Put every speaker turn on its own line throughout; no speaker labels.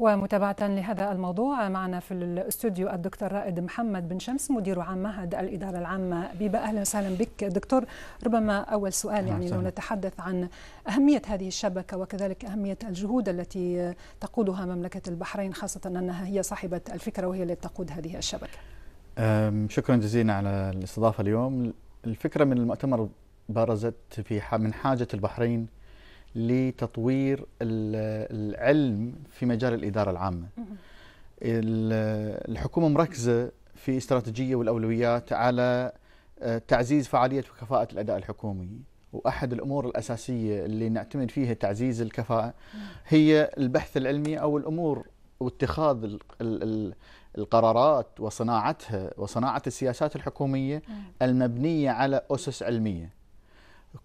ومتابعة لهذا الموضوع معنا في الاستوديو الدكتور رائد محمد بن شمس مدير عام معهد الإدارة العامة بيبا أهلا وسهلا بك دكتور ربما أول سؤال نعم، يعني لو نتحدث عن أهمية هذه الشبكة وكذلك أهمية الجهود التي تقودها مملكة البحرين خاصة أنها هي صاحبة الفكرة وهي التي تقود هذه الشبكة
شكرا جزيلا على الاستضافة اليوم الفكرة من المؤتمر برزت في من حاجة البحرين لتطوير العلم في مجال الإدارة العامة الحكومة مركزة في استراتيجية والأولويات على آه، تعزيز فعالية وكفاءة الأداء الحكومي واحد الامور الاساسيه اللي نعتمد فيها تعزيز الكفاءه هي البحث العلمي او الامور واتخاذ القرارات وصناعتها وصناعه السياسات الحكوميه المبنيه على اسس علميه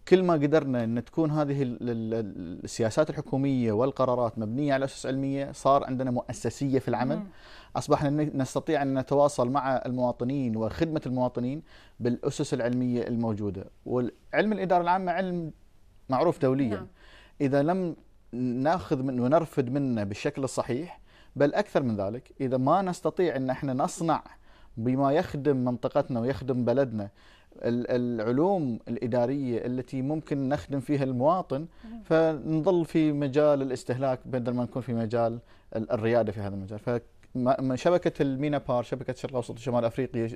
كل ما قدرنا ان تكون هذه السياسات الحكوميه والقرارات مبنيه على اسس علميه صار عندنا مؤسسيه في العمل اصبحنا نستطيع ان نتواصل مع المواطنين وخدمه المواطنين بالاسس العلميه الموجوده والعلم الاداره العامه علم معروف دوليا نعم. اذا لم ناخذ منه ونرفد منه بالشكل الصحيح بل اكثر من ذلك اذا ما نستطيع ان احنا نصنع بما يخدم منطقتنا ويخدم بلدنا العلوم الإدارية التي ممكن نخدم فيها المواطن فنظل في مجال الاستهلاك بدل ما نكون في مجال الريادة في هذا المجال فشبكة المينا بار شبكة الشرق الأوسط وشمال أفريقيا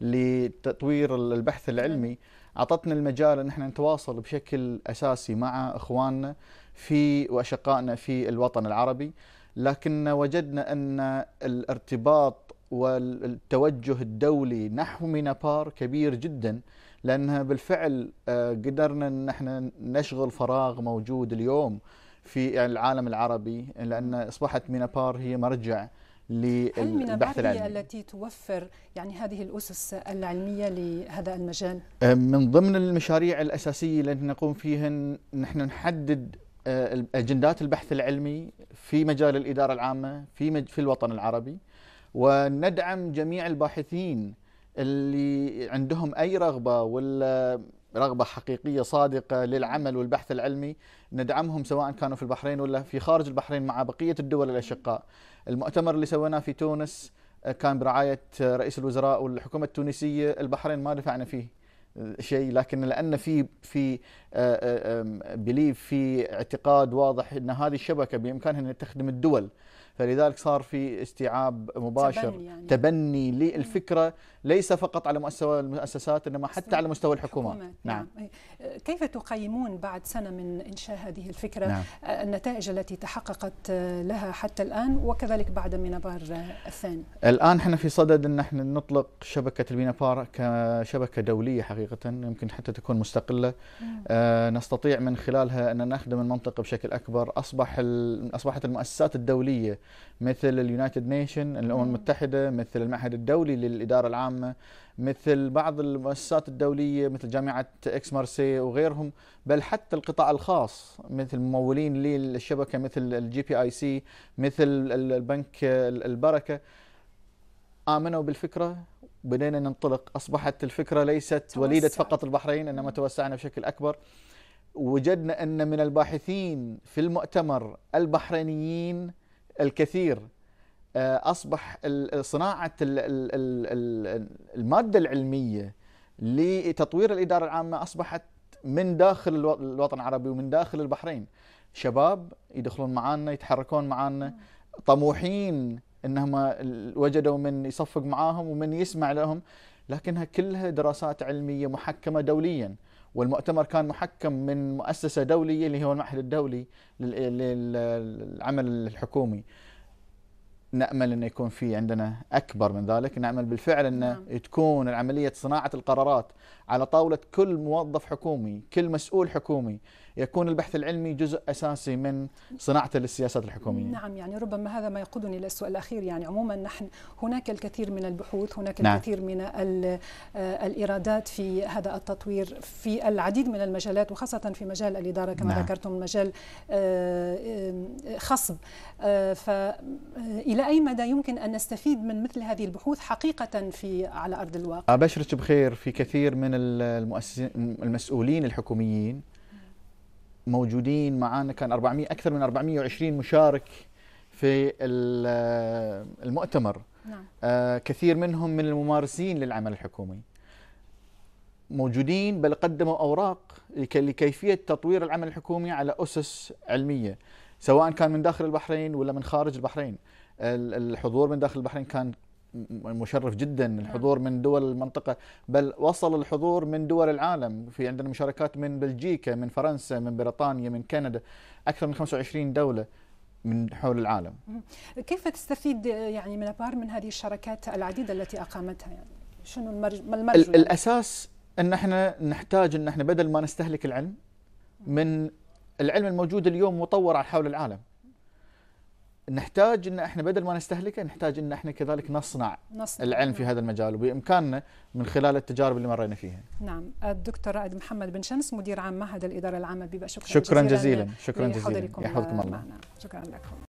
لتطوير البحث العلمي اعطتنا المجال ان احنا نتواصل بشكل اساسي مع اخواننا في واشقائنا في الوطن العربي لكن وجدنا ان الارتباط والتوجه الدولي نحو مينابار كبير جدا لانها بالفعل آه، قدرنا ان احنا نشغل فراغ موجود اليوم في العالم العربي لان اصبحت مينابار هي مرجع للبحث العلمي هي
التي توفر يعني هذه الأسس العلمية لهذا المجال؟
آه، من ضمن المشاريع الأساسية التي نقوم فيها نحن نحدد آه، أجندات البحث العلمي في مجال الإدارة العامة في في الوطن العربي وندعم جميع الباحثين اللي عندهم أي رغبة ولا رغبة حقيقية صادقة للعمل والبحث العلمي ندعمهم سواء كانوا في البحرين ولا في خارج البحرين مع بقية الدول الأشقاء المؤتمر اللي سويناه في تونس كان برعاية رئيس الوزراء والحكومة التونسية البحرين ما دفعنا فيه شيء لكن لان في في بليف آه، آه، في اعتقاد واضح ان هذه الشبكه بامكانها ان تخدم الدول فلذلك صار في استيعاب مباشر تبني, يعني. تبني للفكره ليس فقط على مستوى المؤسسات انما حتى على مستوى الحكومات نعم. نعم
إيه. كيف تقيمون بعد سنه من انشاء هذه الفكره نعم. آه، النتائج التي تحققت آه، لها حتى الان وكذلك بعد مينابار آه، الثاني
الان احنا في صدد ان احنا نطلق شبكه المينابار كشبكه دوليه حقيقه يمكن حتى تكون مستقله نعم. نستطيع من خلالها ان نخدم المنطقه بشكل اكبر اصبح اصبحت المؤسسات الدوليه مثل اليونايتد نيشن الامم المتحده مثل المعهد الدولي للاداره العامه مثل بعض المؤسسات الدوليه مثل جامعه اكس مارسي وغيرهم بل حتى القطاع الخاص مثل ممولين للشبكه مثل الجي بي اي سي مثل البنك البركه امنوا بالفكره بدينا ننطلق اصبحت الفكره ليست وليده فقط البحرين انما توسعنا بشكل اكبر وجدنا ان من الباحثين في المؤتمر البحرينيين الكثير آه، اصبح صناعه الماده العلميه لتطوير الاداره العامه اصبحت من داخل الوطن العربي ومن داخل البحرين شباب يدخلون معانا يتحركون معانا طموحين انهم وجدوا من يصفق معاهم ومن يسمع لهم لكنها كلها دراسات علميه محكمه دوليا والمؤتمر كان محكم من مؤسسة دولية اللي هو المعهد الدولي للعمل الحكومي نأمل أن يكون في عندنا أكبر من ذلك نأمل بالفعل أن نعم. تكون العملية صناعة القرارات على طاولة كل موظف حكومي كل مسؤول حكومي يكون البحث العلمي جزء اساسي من صناعه السياسات الحكوميه. نعم
يعني ربما هذا ما يقودني الى السؤال الاخير يعني عموما نحن هناك الكثير من البحوث، هناك نعم. الكثير من آه، الايرادات في هذا التطوير في العديد من المجالات وخاصه في مجال الاداره كما نعم. ذكرتم مجال آه، آه، خصب فالى اي مدى يمكن ان نستفيد من مثل هذه البحوث حقيقه في على ارض الواقع؟
ابشرك بخير في كثير من المؤسسين المسؤولين الحكوميين موجودين معانا كان 400 اكثر من 420 مشارك في المؤتمر نعم. آه كثير منهم من الممارسين للعمل الحكومي موجودين بل قدموا اوراق لكيفيه تطوير العمل الحكومي على اسس علميه سواء كان من داخل البحرين ولا من خارج البحرين الحضور من داخل البحرين كان مشرف جدا نعم. الحضور من دول المنطقة بل وصل الحضور من دول العالم في عندنا مشاركات من بلجيكا من فرنسا من بريطانيا من كندا أكثر من 25 دولة من حول العالم
كيف تستفيد يعني من أبار من هذه الشراكات العديدة التي أقامتها يعني شنو المرج... ما المرجو
الأساس أن احنا نحتاج أن احنا بدل ما نستهلك العلم من العلم الموجود اليوم مطور على حول العالم نحتاج ان احنا بدل ما نستهلكه نحتاج ان احنا كذلك نصنع, نصنع. العلم في نعم. هذا المجال وبامكاننا من خلال التجارب اللي مرينا فيها.
نعم، الدكتور رائد محمد بن شمس مدير عام معهد الاداره العامه بيبقى شكرا, شكرا جزيلا, جزيلا. شكرا جزيلا يحفظكم الله. معنا. شكرا لكم.